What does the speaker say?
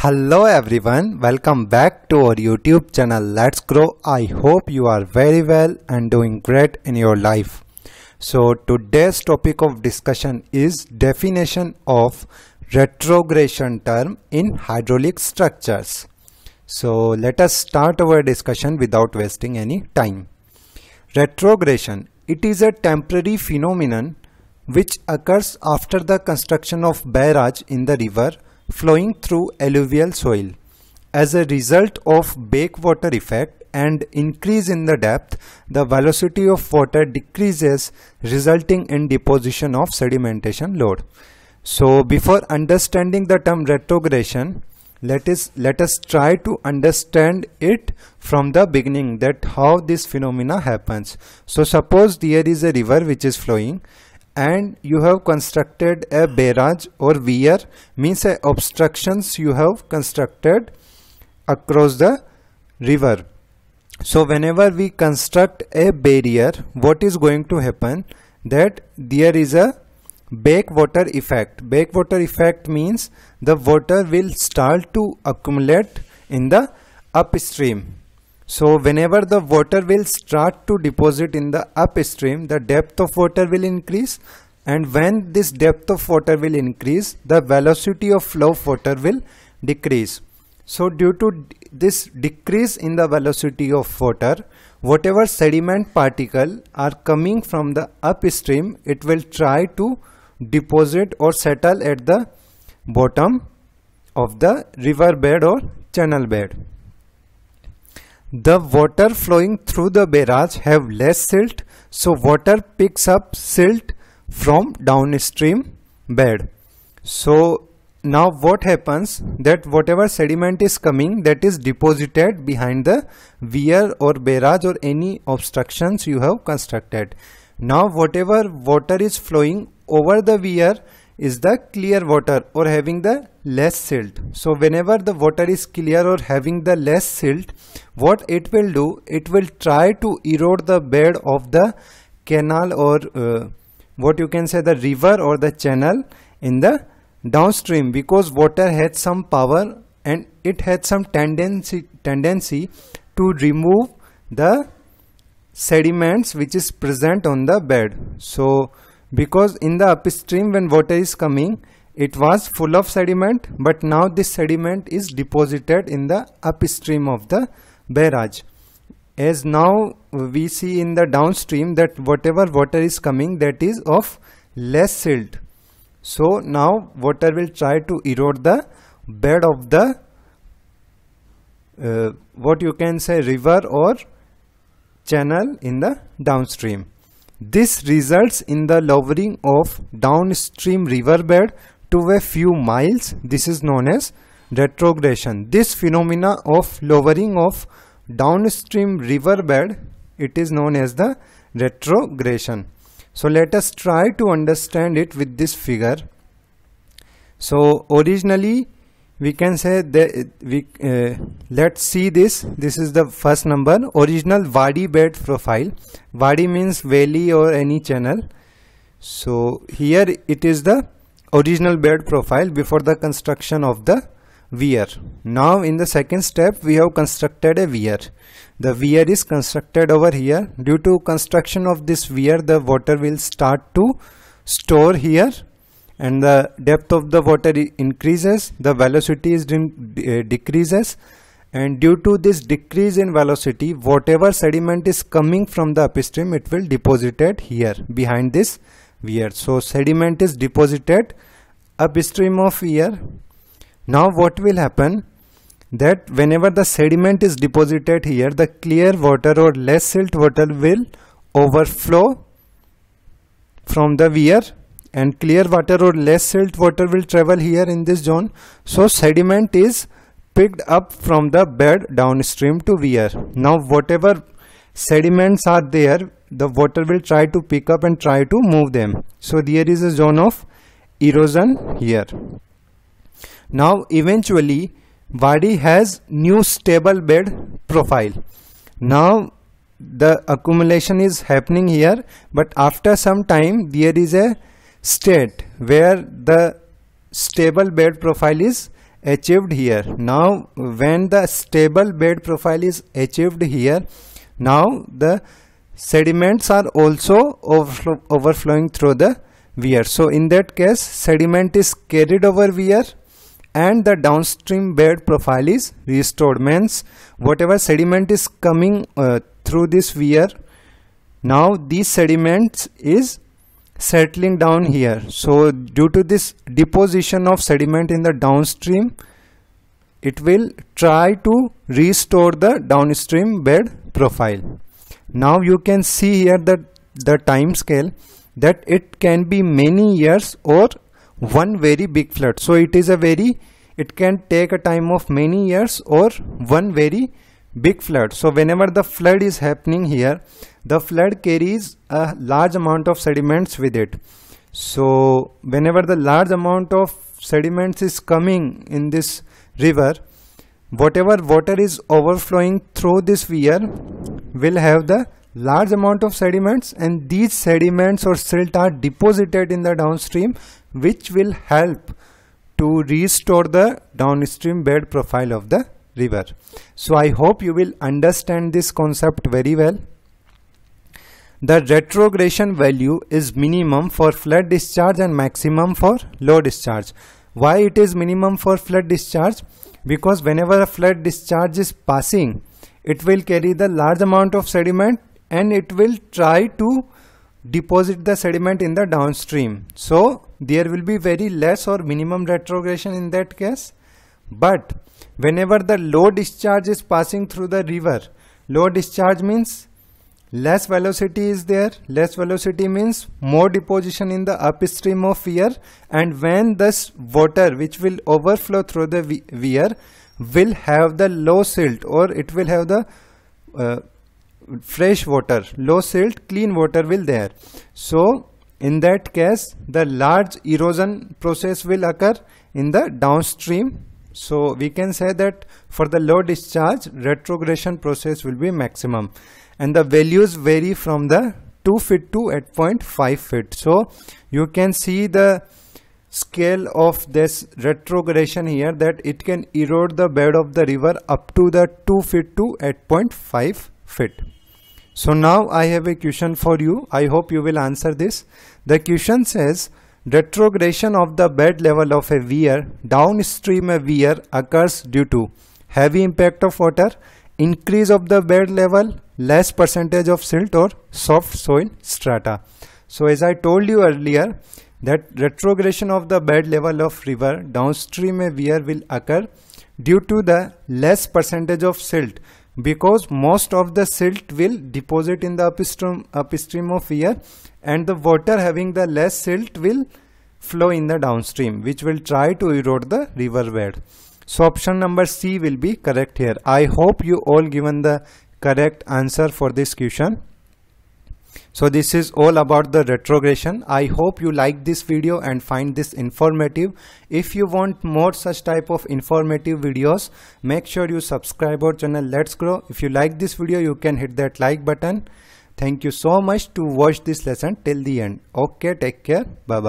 Hello everyone, welcome back to our YouTube channel Let's Grow. I hope you are very well and doing great in your life. So today's topic of discussion is definition of retrogression term in hydraulic structures. So let us start our discussion without wasting any time. Retrogression, it is a temporary phenomenon which occurs after the construction of barrage in the river flowing through alluvial soil. As a result of backwater effect and increase in the depth, the velocity of water decreases resulting in deposition of sedimentation load. So before understanding the term retrogression, let us, let us try to understand it from the beginning that how this phenomena happens. So suppose there is a river which is flowing and you have constructed a barrage or weir means a obstructions you have constructed across the river so whenever we construct a barrier what is going to happen that there is a backwater effect backwater effect means the water will start to accumulate in the upstream so whenever the water will start to deposit in the upstream, the depth of water will increase and when this depth of water will increase, the velocity of flow of water will decrease. So due to this decrease in the velocity of water, whatever sediment particle are coming from the upstream, it will try to deposit or settle at the bottom of the river bed or channel bed. The water flowing through the barrage have less silt so water picks up silt from downstream bed. So now what happens that whatever sediment is coming that is deposited behind the weir or barrage or any obstructions you have constructed. Now whatever water is flowing over the weir is the clear water or having the less silt so whenever the water is clear or having the less silt what it will do it will try to erode the bed of the canal or uh, what you can say the river or the channel in the downstream because water had some power and it had some tendency tendency to remove the sediments which is present on the bed so because in the upstream when water is coming it was full of sediment but now this sediment is deposited in the upstream of the barrage. As now we see in the downstream that whatever water is coming that is of less silt. So now water will try to erode the bed of the uh, what you can say river or channel in the downstream. This results in the lowering of downstream riverbed to a few miles. This is known as retrogression. This phenomena of lowering of downstream riverbed, it is known as the retrogression. So let us try to understand it with this figure. So originally we can say that we uh, let's see this this is the first number original wadi bed profile wadi means valley or any channel so here it is the original bed profile before the construction of the weir. Now in the second step we have constructed a weir. The weir is constructed over here. Due to construction of this weir the water will start to store here and the depth of the water increases the velocity is de eh, decreases and due to this decrease in velocity whatever sediment is coming from the upstream it will deposited here behind this weir. So sediment is deposited upstream of weir. Now what will happen that whenever the sediment is deposited here the clear water or less silt water will overflow from the weir and clear water or less silt water will travel here in this zone. So sediment is picked up from the bed downstream to weir. Now whatever sediments are there the water will try to pick up and try to move them so there is a zone of erosion here now eventually wadi has new stable bed profile now the accumulation is happening here but after some time there is a state where the stable bed profile is achieved here now when the stable bed profile is achieved here now the sediments are also overflow, overflowing through the weir. So in that case sediment is carried over weir and the downstream bed profile is restored means whatever sediment is coming uh, through this weir now these sediments is settling down here so due to this deposition of sediment in the downstream it will try to restore the downstream bed profile now you can see here that the time scale that it can be many years or one very big flood so it is a very it can take a time of many years or one very big flood so whenever the flood is happening here the flood carries a large amount of sediments with it so whenever the large amount of sediments is coming in this river whatever water is overflowing through this weir will have the large amount of sediments and these sediments or silt are deposited in the downstream which will help to restore the downstream bed profile of the river. So I hope you will understand this concept very well. The retrogression value is minimum for flood discharge and maximum for low discharge. Why it is minimum for flood discharge? Because whenever a flood discharge is passing, it will carry the large amount of sediment and it will try to deposit the sediment in the downstream. So there will be very less or minimum retrogression in that case. But whenever the low discharge is passing through the river, low discharge means less velocity is there less velocity means more deposition in the upstream of weir and when this water which will overflow through the weir will have the low silt or it will have the uh, fresh water low silt clean water will there so in that case the large erosion process will occur in the downstream so we can say that for the low discharge retrogression process will be maximum and the values vary from the 2 feet to 8.5 feet so you can see the scale of this retrogression here that it can erode the bed of the river up to the 2 feet to 8.5 feet. So now I have a question for you. I hope you will answer this. The question says retrogression of the bed level of a weir downstream a weir occurs due to heavy impact of water, increase of the bed level, less percentage of silt or soft soil strata. So as I told you earlier, that retrogression of the bed level of river downstream a wear will occur due to the less percentage of silt because most of the silt will deposit in the upstream, upstream of wear and the water having the less silt will flow in the downstream which will try to erode the river bed. So option number C will be correct here. I hope you all given the correct answer for this question. So this is all about the retrogression. I hope you like this video and find this informative. If you want more such type of informative videos, make sure you subscribe our channel Let's Grow. If you like this video, you can hit that like button. Thank you so much to watch this lesson till the end. Okay, take care. Bye-bye.